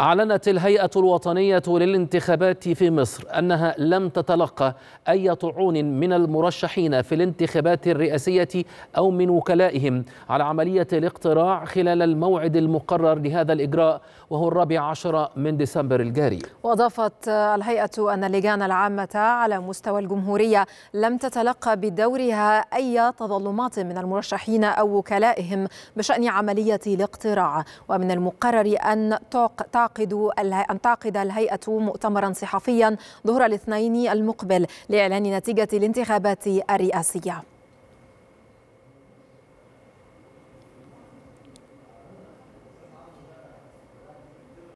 أعلنت الهيئة الوطنية للانتخابات في مصر أنها لم تتلقى أي طعون من المرشحين في الانتخابات الرئاسية أو من وكلائهم على عملية الاقتراع خلال الموعد المقرر لهذا الإجراء وهو الرابع عشر من ديسمبر الجاري وأضافت الهيئة أن اللجان العامة على مستوى الجمهورية لم تتلقى بدورها أي تظلمات من المرشحين أو وكلائهم بشأن عملية الاقتراع ومن المقرر أن تعقد تعقد أن تعقد الهيئة مؤتمرا صحفيا ظهر الاثنين المقبل لإعلان نتيجة الانتخابات الرئاسية